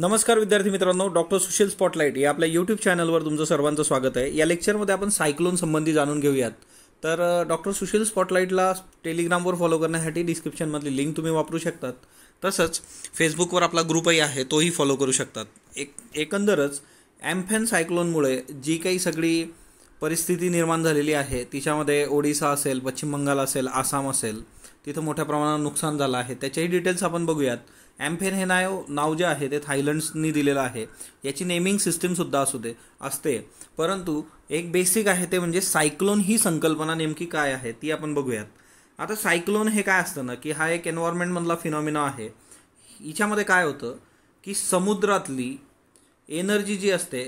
नमस्कार विद्यार्थी मित्रांनो डॉक्टर सुशील स्पॉटलाईट या आपल्या यूट्यूब चॅनलवर तुमचं सर्वांचं स्वागत आहे या लेक्चरमध्ये आपण सायक्लोन संबंधी जाणून घेऊयात तर डॉक्टर सुशील स्पॉटलाईटला टेलिग्रामवर फॉलो करण्यासाठी डिस्क्रिप्शनमधली लिंक तुम्ही वापरू शकतात तसंच फेसबुकवर आपला ग्रुपही आहे तोही फॉलो करू शकतात एक एकंदरच ॲम्फॅन सायक्लोनमुळे जी काही सगळी परिस्थिती निर्माण झालेली आहे तिच्यामध्ये ओडिसा असेल पश्चिम बंगाल असेल आसाम असेल तिथं मोठ्या प्रमाणात नुकसान झालं आहे त्याच्याही डिटेल्स आपण बघूयात ॲम्फेन हे नाव नाव जे आहे ते थायलंड्सनी दिलेलं आहे याची नेमिंग सिस्टीमसुद्धा असू दे असते परंतु एक बेसिक आहे ते म्हणजे सायक्लोन ही संकल्पना नेमकी काय आहे ती आपण बघूयात आता सायक्लोन हे काय असतं ना की हा एक एन्व्हायरमेंटमधला फिनॉमिना आहे हिच्यामध्ये काय होतं की समुद्रातली एनर्जी जी असते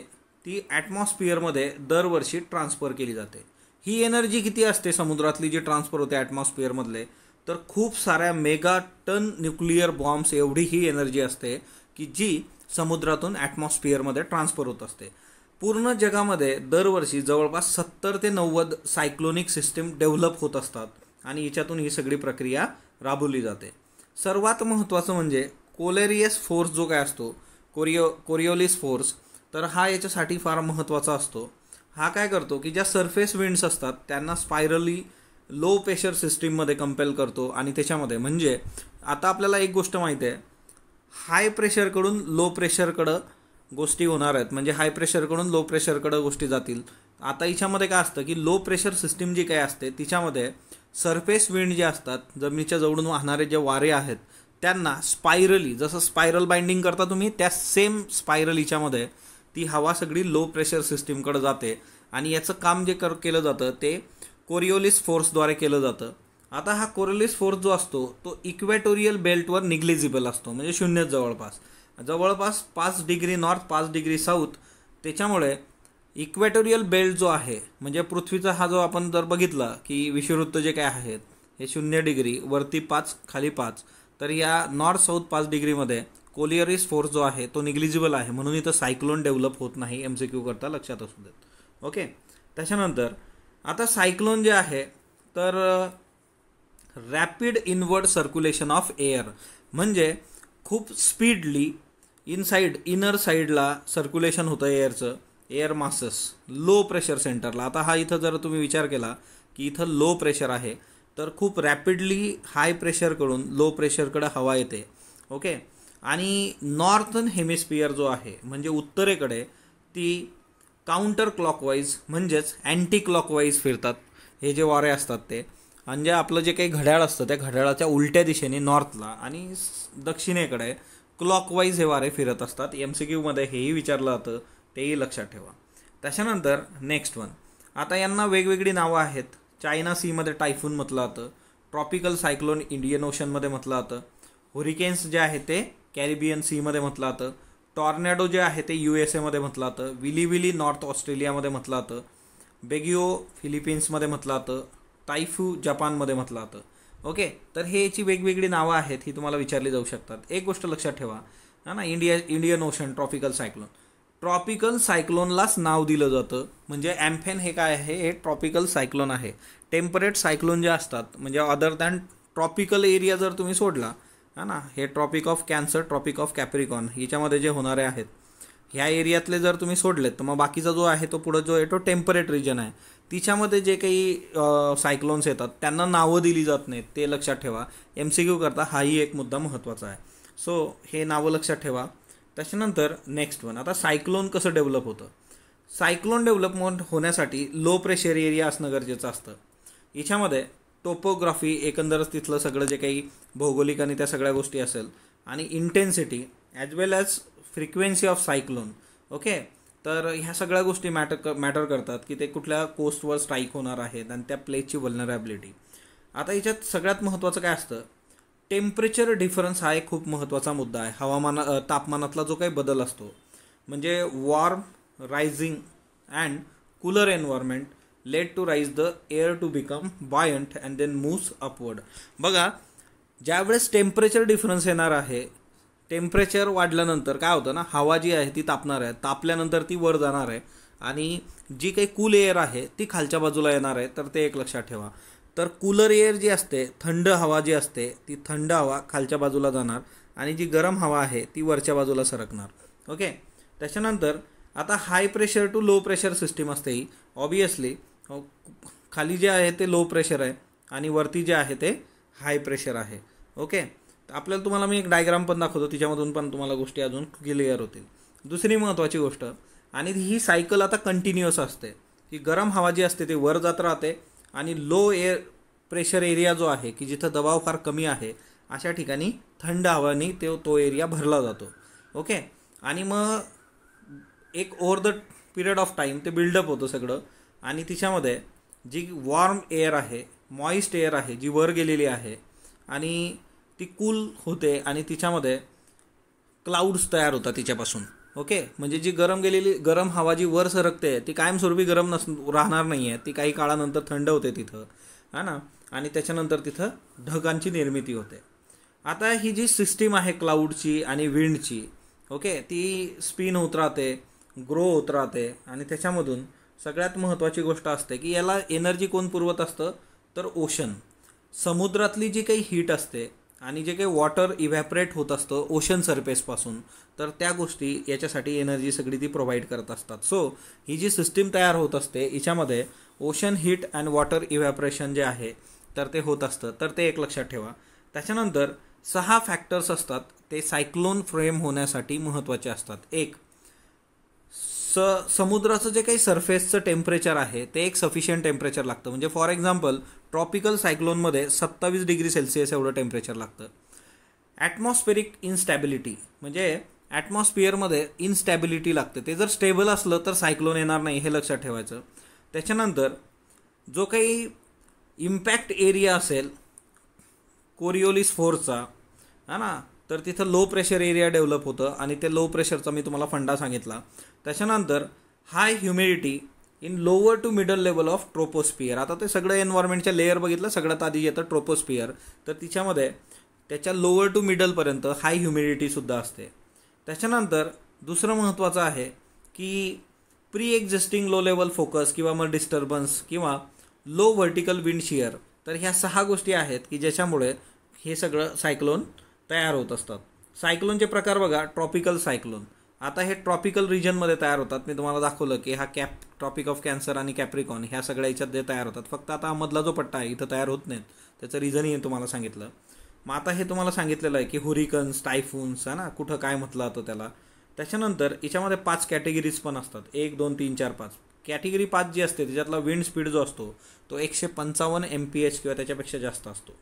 ती ॲटमॉस्फिअरमध्ये दरवर्षी ट्रान्सफर केली जाते ही एनर्जी किती असते समुद्रातली जी ट्रान्सफर होते ॲटमॉस्फिअरमधले तर खूप साऱ्या मेगा टन न्यूक्लिअर बॉम्ब्स एवढी ही एनर्जी असते की जी समुद्रातून ॲटमॉस्फिअरमध्ये ट्रान्सफर होत असते पूर्ण जगामध्ये दरवर्षी जवळपास सत्तर ते नव्वद सायक्लोनिक सिस्टीम डेव्हलप होत असतात आणि याच्यातून ही सगळी प्रक्रिया राबवली जाते सर्वात महत्त्वाचं म्हणजे कोलेरियस फोर्स जो काय असतो कोरिओ कोरिओलिस फोर्स तर हा याच्यासाठी फार महत्त्वाचा असतो हा काय करतो की ज्या सरफेस विंड्स असतात त्यांना स्पायरली लो प्रेशर सिस्टीममध्ये कंपेल करतो आणि त्याच्यामध्ये म्हणजे आता आपल्याला एक गोष्ट माहिती आहे हाय प्रेशरकडून लो प्रेशरकडं गोष्टी होणार आहेत म्हणजे हाय प्रेशरकडून लो प्रेशरकडं गोष्टी जातील आता हिच्यामध्ये काय असतं की लो प्रेशर सिस्टीम जी काय असते तिच्यामध्ये सरफेस विंड जे असतात जमिनीच्या जवळून वाहणारे जे वारे आहेत त्यांना स्पायरली जसं स्पायरल बाइंडिंग करता तुम्ही त्या सेम स्पायरल हिच्यामध्ये ती हवा सगळी लो प्रेशर सिस्टीमकडे जाते आणि याचं काम जे कर केलं जातं ते कोरिओलिस फोर्सद्वारे केलं जातं आता हा कोरिओलिस फोर्स जो असतो तो इक्वेटोरियल बेल्टवर निग्लिजिबल असतो म्हणजे शून्य जवळपास जवळपास पाच डिग्री नॉर्थ पाच डिग्री साऊथ त्याच्यामुळे इक्वेटोरियल बेल्ट जो आहे म्हणजे पृथ्वीचा हा जो आपण जर बघितला की विषुवृत्त जे काय आहेत हे शून्य डिग्री वरती पाच खाली पाच तर या नॉर्थ साऊथ पाच डिग्रीमध्ये कोलिअरिस फोर्स जो आहे तो निग्लिजिबल आहे म्हणून इथं सायक्लोन डेव्हलप होत नाही एम सी क्यू करता लक्षात असू देत ओके त्याच्यानंतर आता सायक्लोन जे आहे तर rapid inward circulation of air म्हणजे खूप स्पीडली साईड इनर साईडला सर्क्युलेशन होतं एअरचं एअर मासस लो प्रेशर सेंटरला आता हा इथं जर तुम्ही विचार केला की इथं लो प्रेशर आहे तर खूप रॅपिडली हाय प्रेशरकडून लो प्रेशरकडं हवा येते ओके आणि नॉर्थन हेमिस्पियर जो आहे म्हणजे उत्तरेकडे ती काउंटर क्लॉकवाईज म्हणजेच अँटी क्लॉकवाईज फिरतात हे जे वारे असतात ते म्हणजे आपलं जे काही घड्याळ असतं त्या घड्याळाच्या उलट्या दिशेने नॉर्थला आणि दक्षिणेकडे क्लॉकवाईज हे वारे फिरत असतात एम सी क्यूमध्ये हेही विचारलं जातं तेही लक्षात ठेवा त्याच्यानंतर नेक्स्ट वन आता यांना वेगवेगळी नावं आहेत चायना सीमध्ये टायफून म्हटलं जातं ट्रॉपिकल सायक्लोन इंडियन ओशनमध्ये म्हटलं जातं होरिकेन्स जे आहे ते कॅरिबियन सीमध्ये म्हटलं जातं टॉर्नॅडो जे आहे ते यू एस एमध्ये म्हटलं जातं विली विली नॉर्थ ऑस्ट्रेलियामध्ये म्हटलं जातं बेगिओ फिलिपिन्समध्ये म्हटलं जातं टायफू जपानमध्ये म्हटलं जातं ओके तर हे याची वेगवेगळी नावं आहेत ही तुम्हाला विचारली जाऊ शकतात एक गोष्ट लक्षात ठेवा हां ना India Indian ocean tropical cyclone tropical सायक्लोनलाच नाव दिलं जातं म्हणजे ॲम्फेन हे काय आहे हे ट्रॉपिकल सायक्लोन आहे टेम्परेट सायक्लोन जे असतात म्हणजे अदर दॅन ट्रॉपिकल एरिया जर तुम्ही सोडला हा ना हे tropic of cancer tropic of capricorn याच्यामध्ये जे होणारे आहेत ह्या एरियातले जर तुम्ही सोडलेत तर मग बाकीचा जो आहे तो पुढं जो आहे तो टेम्परेट रिजन आहे तिच्यामध्ये जे काही सायक्लोन्स येतात त्यांना नावं दिली जात नाहीत ते लक्षात ठेवा एम सी क्यू करता हाही एक मुद्दा महत्त्वाचा आहे सो हे नावं लक्षात ठेवा त्याच्यानंतर नेक्स्ट वन आता सायक्लोन कसं डेव्हलप होतं सायक्लोन डेव्हलपमेंट होण्यासाठी लो प्रेशर एरिया असणं गरजेचं असतं याच्यामध्ये टोपोग्राफी एकंदरच तिथलं सगळं जे काही भौगोलिक आणि त्या सगळ्या गोष्टी असेल आणि intensity as well as frequency of cyclone okay तर ह्या सगळ्या गोष्टी मॅटर क मॅटर करतात की ते कुठल्या कोस्टवर स्ट्राईक होणार आहेत आणि त्या प्लेसची वल्नरॅबिलिटी आता याच्यात सगळ्यात महत्त्वाचं काय असतं टेम्परेचर डिफरन्स हा एक खूप महत्त्वाचा मुद्दा आहे हवामान तापमानातला जो काही बदल असतो म्हणजे warm rising and cooler environment let to rise the air to become buoyant and then moves upward बघा ज्यावेळेस टेम्परेचर डिफरन्स येणार आहे टेम्परेचर वाढल्यानंतर काय होतं ना हवा जी आहे ती तापणार आहे तापल्यानंतर ती वर जाणार आहे आणि जी काही कूल एअर आहे ती खालच्या बाजूला येणार आहे तर ते एक लक्षात ठेवा तर कूलर एअर जी असते थंड हवा जी असते ती थंड हवा खालच्या बाजूला जाणार आणि जी गरम हवा आहे ती वरच्या बाजूला सरकणार ओके त्याच्यानंतर आता high pressure to low pressure system असते ही ऑबियसली खाली जे आहे ते लो प्रेशर आहे आणि वरती जे आहे ते हाय प्रेशर आहे ओके आपल्याला तुम्हाला मी एक डायग्राम पण दाखवतो तिच्यामधून पण तुम्हाला गोष्टी अजून क्लिअर होतील दुसरी महत्त्वाची गोष्ट आणि ही सायकल आता कंटिन्युअस असते की गरम हवा जी असते ती वर जात राहते आणि लो एअर प्रेशर एरिया जो आहे की जिथं दबाव फार कमी आहे अशा ठिकाणी थंड हवानी ते तो एरिया भरला जातो ओके आणि मग एक over the period of time ते बिल्डअप होतं सगळं आणि तिच्यामध्ये जी वॉर्म एअर आहे मॉइस्ट एअर आहे जी वर गेलेली आहे आणि ती कूल होते आणि तिच्यामध्ये क्लाउड्स तयार होतात तिच्यापासून ओके म्हणजे जी गरम गेलेली गरम हवा जी वर सरकते ती कायमस्वरूपी गरम नस राहणार नाही आहे ती काही काळानंतर थंड होते तिथं हा ना आणि त्याच्यानंतर तिथं ढगांची निर्मिती होते आता ही जी सिस्टीम आहे क्लाउडची आणि विंडची ओके ती स्पिन होत राहते ग्रो होत राहते आणि त्याच्यामधून सगळ्यात महत्त्वाची गोष्ट असते की याला एनर्जी कोण पुरवत असतं तर ओशन समुद्रातली जी काही हीट असते आणि जे काही वॉटर इव्हॅपरेट होत असतं ओशन सरफेसपासून तर त्या गोष्टी याच्यासाठी एनर्जी सगळी ती प्रोव्हाइड करत असतात सो ही जी सिस्टीम तयार होत असते हिच्यामध्ये ocean heat and water evaporation जे आहे तर ते होत असतं तर ते एक लक्षात ठेवा त्याच्यानंतर सहा फॅक्टर्स असतात ते सायक्लोन फ्रेम होण्यासाठी महत्त्वाचे असतात एक स समुद्राचं जे काही सरफेसचं टेम्परेचर आहे ते एक सफिशियंट टेम्परेचर लागतं म्हणजे फॉर एक्झाम्पल ट्रॉपिकल सायक्लोनमध्ये सत्तावीस डिग्री सेल्सिअस एवढं टेम्परेचर लागतं ॲटमॉस्फेरिक इनस्टॅबिलिटी म्हणजे ॲटमॉस्फिअरमध्ये इनस्टॅबिलिटी लागते ते जर स्टेबल असलं तर सायक्लोन येणार नाही हे लक्षात ठेवायचं त्याच्यानंतर जो काही इम्पॅक्ट एरिया असेल कोरिओलिस फोरचा हा ना तर तिथं लो प्रेशर एरिया डेव्हलप होतं आणि ते लो प्रेशरचा मी तुम्हाला फंडा सांगितला त्याच्यानंतर high humidity in lower to middle level of troposphere आता ते सगळं एन्व्हायरमेंटच्या लेअर बघितलं सगळ्यात आधी येतं ट्रोपोस्पियर तर तिच्यामध्ये त्याच्या लोअर टू मिडलपर्यंत हाय ह्युमिडिटीसुद्धा असते त्याच्यानंतर दुसरं महत्त्वाचं आहे की pre existing low level focus किंवा मग डिस्टर्बन्स किंवा लो व्हर्टिकल विंड शिअर तर ह्या सहा गोष्टी आहेत की ज्याच्यामुळे हे सगळं सायक्लोन तयार होत असतात सायक्लोनचे प्रकार बघा ट्रॉपिकल सायक्लोन आता हे ट्रॉपिकल रिजनमध्ये तयार होतात मी तुम्हाला दाखवलं की हा कॅप ट्रॉपिक ऑफ कॅन्सर आणि कॅप्रिकॉन ह्या सगळ्या याच्यात जे तयार होतात फक्त आता हा मधला जो पट्टा आहे इथं तयार होत नाहीत त्याचं रिझनही तुम्हाला सांगितलं मग आता हे तुम्हाला सांगितलेलं आहे की हुरिकन्स टायफून्स आहे ना कुठं काय म्हटलं जातं त्याला त्याच्यानंतर याच्यामध्ये पाच कॅटेगरीज पण असतात एक दोन तीन चार पाच कॅटेगरी पाच जी असते त्याच्यातला विंड स्पीड जो असतो तो एकशे पंचावन्न एम पी एच किंवा त्याच्यापेक्षा जास्त असतो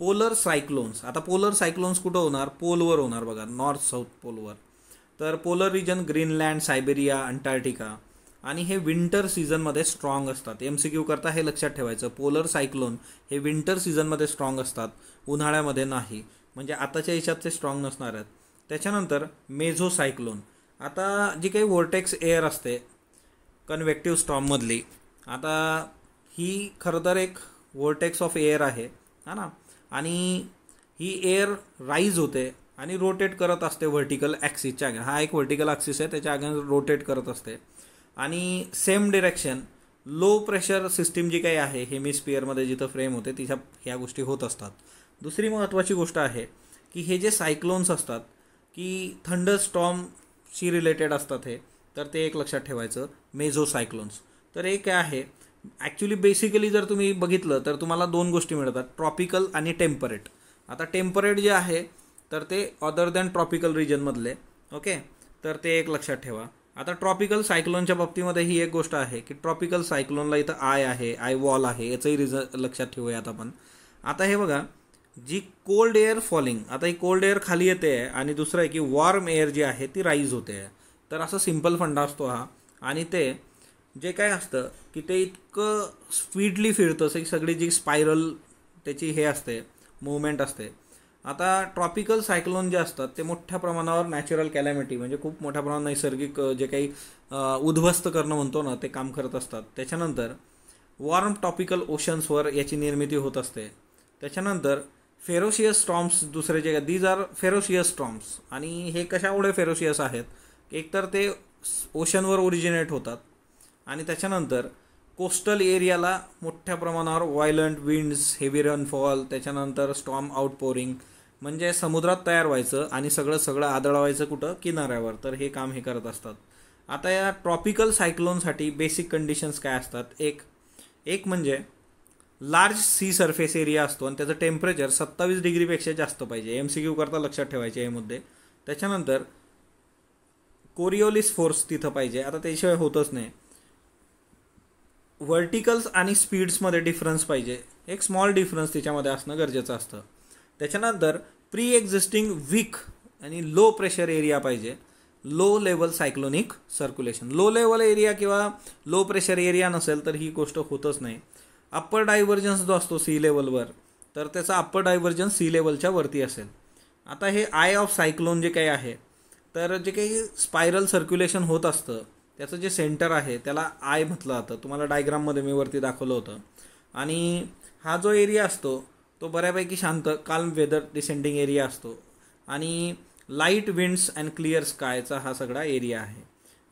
पोलर सायक्लोन्स आता पोलर सायक्लोन्स कुठं होणार पोलवर होणार बघा नॉर्थ साऊथ पोलवर तर polar region Greenland Siberia Antarctica आणि हे विंटर सीझनमध्ये स्ट्रॉंग असतात एम सी क्यू करता हे लक्षात ठेवायचं पोलर सायक्लोन हे विंटर सीझनमध्ये स्ट्रॉंग असतात उन्हाळ्यामध्ये नाही म्हणजे आताच्या हिशात ते स्ट्रॉंग नसणार आहेत त्याच्यानंतर मेझो सायक्लोन आता जी काही व्होर्टेक्स एअर असते कन्व्हेक्टिव्ह स्टॉममधली आता ही खरंतर एक व्होर्टेक्स ऑफ एअर आहे हा ना आणि ही एअर राईज होते आणि रोटेट करत असते व्हर्टिकल ॲक्सिसच्या अगेन हा एक व्हर्टिकल ॲक्सिस आहे त्याच्या अगेन रोटेट करत असते आणि same direction low pressure system जी काही आहे हेमिस्पियरमध्ये जिथं फ्रेम होते तिच्या ह्या गोष्टी होत असतात दुसरी महत्त्वाची गोष्ट आहे की हे जे सायक्लोन्स असतात की थंडर स्टॉमशी रिलेटेड असतात हे तर ते एक लक्षात ठेवायचं मेझो सायक्लोन्स तर एक काय आहे ॲक्च्युली बेसिकली जर तुम्ही बघितलं तर तुम्हाला दोन गोष्टी मिळतात ट्रॉपिकल आणि टेम्परेट आता टेम्परेट जे आहे तर ते अदर दॅन ट्रॉपिकल रिजनमधले ओके तर ते एक लक्षात ठेवा आता ट्रॉपिकल सायक्लोनच्या बाबतीमध्ये ही एक गोष्ट आहे की ट्रॉपिकल सायक्लोनला इथं आय आहे आय वॉल आहे याचंही रिझ लक्षात ठेवूयात आपण आता हे बघा जी कोल्ड एअर फॉलिंग आता ही कोल्ड एअर खाली येते आहे आणि दुसरं आहे की वॉर्म एअर जी आहे ती राईज होते आहे तर असा सिम्पल फंडा असतो हा आणि ते जे काय असतं की ते इतकं स्पीडली फिरतं की सगळी जी स्पायरल त्याची हे असते मुवमेंट असते आता ट्रॉपिकल सायक्लोन जे असतात ते मोठ्या प्रमाणावर नॅचरल कॅलॅमिटी म्हणजे खूप मोठ्या प्रमाणात नैसर्गिक जे काही उद्ध्वस्त करणं म्हणतो ना ते काम करत असतात त्याच्यानंतर वॉर्म टॉपिकल ओशन्सवर याची निर्मिती होत असते त्याच्यानंतर फेरोशियस स्टॉम्स दुसरे जे दीज आर फेरोशियस स्टॉम्स आणि हे कशामुळे फेरोशियस आहेत एकतर ते ओशनवर ओरिजिनेट होतात आणि त्याच्यानंतर कोस्टल एरियाला मोठ्या प्रमाणावर व्हायलंट विंड्स हेवी रनफॉल त्याच्यानंतर स्टॉम आउटपोरिंग म्हणजे समुद्रात तयार व्हायचं आणि सगळं सगळं आदळवायचं कुठं किनाऱ्यावर तर हे काम हे करत असतात आता या ट्रॉपिकल सायक्लोनसाठी बेसिक कंडिशन्स काय असतात एक एक म्हणजे लार्ज सी सरफेस एरिया असतो आणि त्याचं टेम्परेचर सत्तावीस डिग्रीपेक्षा जास्त पाहिजे एम सी क्यू करता लक्षात ठेवायचे हे मुद्दे त्याच्यानंतर कोरिओलिस फोर्स तिथं पाहिजे आता त्याशिवाय होतच नाही व्हर्टिकल्स आणि स्पीड्समध्ये डिफरन्स पाहिजे एक स्मॉल डिफरन्स त्याच्यामध्ये असणं गरजेचं असतं त्याच्यानंतर प्री एक्झिस्टिंग वीक आणि लो प्रेशर एरिया पाहिजे low level cyclonic circulation low level area किंवा लो प्रेशर एरिया नसेल तर ही गोष्ट होतच नाही अप्पर डायव्हर्जन्स जो असतो सी लेवलवर तर त्याचा अप्पर डायव्हर्जन्स सी लेवलच्या वरती असेल आता हे आय ऑफ सायक्लोन जे काही आहे तर जे काही स्पायरल सर्क्युलेशन होत असतं त्याचं जे सेंटर आहे त्याला आय म्हटलं जातं तुम्हाला डायग्राममध्ये मी वरती दाखवलं होतं आणि हा जो एरिया असतो तो बऱ्यापैकी शांत काल्म वेदर डिसेंडिंग एरिया असतो आणि लाईट विंड्स अँड क्लिअर स्कायचा हा सगळा एरिया आहे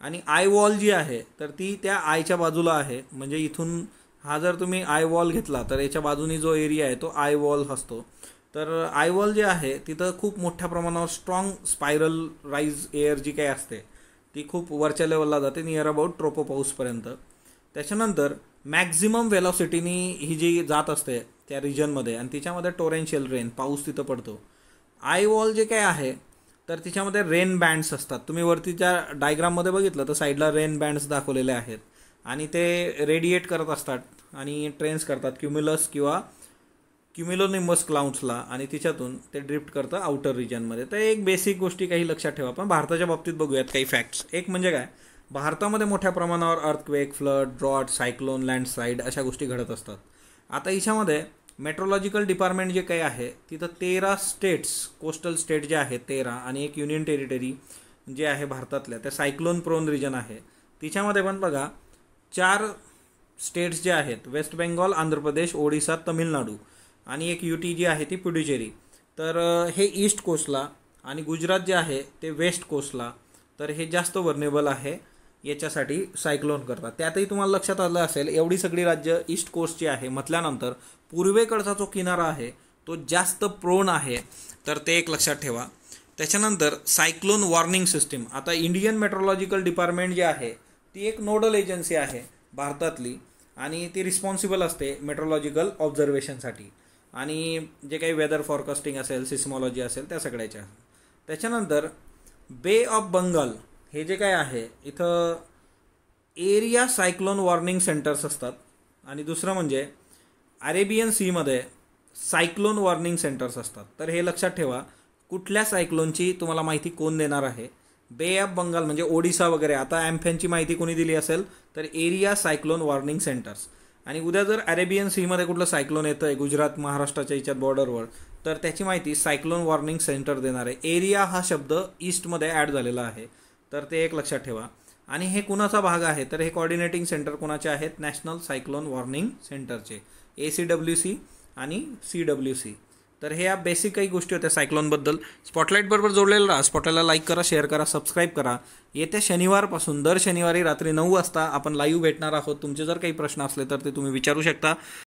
आणि आय वॉल जी आहे तर ती त्या आयच्या बाजूला आहे म्हणजे इथून हा जर तुम्ही आय वॉल घेतला तर याच्या बाजूनी जो एरिया आहे तो आय वॉल असतो तर आय वॉल जे आहे तिथं खूप मोठ्या प्रमाणावर स्ट्रॉंग स्पायरल राईज एअर जी काही असते ती खूप वरच्या लेवलला जाते नियर अबाउट ट्रोपो पाऊसपर्यंत त्याच्यानंतर मॅक्झिमम वेलॉसिटीनी ही जी जात असते त्या रिजनमध्ये आणि तिच्यामध्ये टोरेन्शियल रेन पाऊस तिथं पडतो आय वॉल जे काय आहे तर तिच्यामध्ये रेन बँड्स असतात तुम्ही वरतीच्या डायग्राममध्ये बघितलं तर साईडला रेन बँड्स दाखवलेले आहेत आणि ते रेडिएट करत असतात आणि ट्रेन्स करतात क्युम्युलस किंवा क्युमिलोनिमस क्लाउड्सला आणि तिच्यातून ते ड्रिफ्ट करतं आउटर रिजनमध्ये तर एक बेसिक गोष्टी काही लक्षात ठेवा आपण भारताच्या बाबतीत बघूयात काही फॅक्ट्स एक म्हणजे काय भारतामध्ये मोठ्या प्रमाणावर earthquake flood drought cyclone landslide अशा गोष्टी घडत असतात आता हिच्यामध्ये मेट्रोलॉजिकल डिपार्टमेंट जे काही आहे तिथं तेरा स्टेट्स कोस्टल स्टेट जे आहे तेरा आणि एक युनियन टेरिटरी जे आहे भारतातल्या त्या सायक्लोन प्रोन रिजन आहे तिच्यामध्ये पण बघा चार स्टेट्स जे आहेत वेस्ट बेंगॉल आंध्र प्रदेश ओडिशा तमिळनाडू आणि एक युटी जी आहे ती पुडुचेरी तर हे ईस्ट कोस्टला आणि गुजरात जे आहे ते वेस्ट कोस्टला तर हे जास्त वर्नेबल आहे याच्यासाठी सायक्लोन करतात त्यातही तुम्हाला लक्षात आलं असेल एवढी सगळी राज्य ईस्ट कोस्टची आहे म्हटल्यानंतर पूर्वेकडचा जो किनारा आहे तो जास्त प्रोन आहे तर ते एक लक्षात ठेवा त्याच्यानंतर सायक्लोन वॉर्निंग सिस्टीम आता इंडियन मेट्रोलॉजिकल डिपार्टमेंट जे आहे ती एक नोडल एजन्सी आहे भारतातली आणि ती रिस्पॉन्सिबल असते मेट्रोलॉजिकल ऑब्झर्वेशनसाठी आणि जे काही वेदर फॉरकास्टिंग असेल सिस्मॉलॉजी असेल त्या सगळ्याच्या त्याच्यानंतर बे ऑफ बंगाल हे जे काय आहे इथं एरिया सायक्लोन वॉर्निंग सेंटर्स असतात आणि दुसरं म्हणजे अरेबियन सीमध्ये सायक्लोन वॉर्निंग सेंटर्स असतात तर हे लक्षात ठेवा कुठल्या सायक्लोनची तुम्हाला माहिती कोण देणार आहे बे ऑफ बंगाल म्हणजे ओडिसा वगैरे आता ॲम्फॅनची माहिती कोणी दिली असेल तर एरिया सायक्लोन वॉर्निंग सेंटर्स आणि उद्या जर अरेबियन सीमध्ये कुठलं सायक्लोन येतं आहे गुजरात महाराष्ट्राच्या याच्यात बॉर्डरवर तर त्याची माहिती सायक्लोन वॉर्निंग सेंटर देणार आहे एरिया हा शब्द ईस्टमध्ये ॲड झालेला आहे तर ते एक लक्षात ठेवा आणि हे कुणाचा भाग आहे तर हे कॉर्डिनेटिंग सेंटर कोणाचे आहेत नॅशनल सायक्लोन वॉर्निंग सेंटरचे ए सी डब्ल्यू सी आणि सी डब्ल्यू सी तर हे या बेसिक काही गोष्टी होत्या सायक्लॉनबद्दल स्पॉटलाईटबरोबर जोडलेलं राहा स्पॉटलाईटला लाईक करा शेअर करा सबस्क्राईब करा येत्या शनिवारपासून दर शनिवारी रात्री नऊ वाजता आपण लाईव्ह भेटणार आहोत तुमचे जर काही प्रश्न असले तर ते तुम्ही विचारू शकता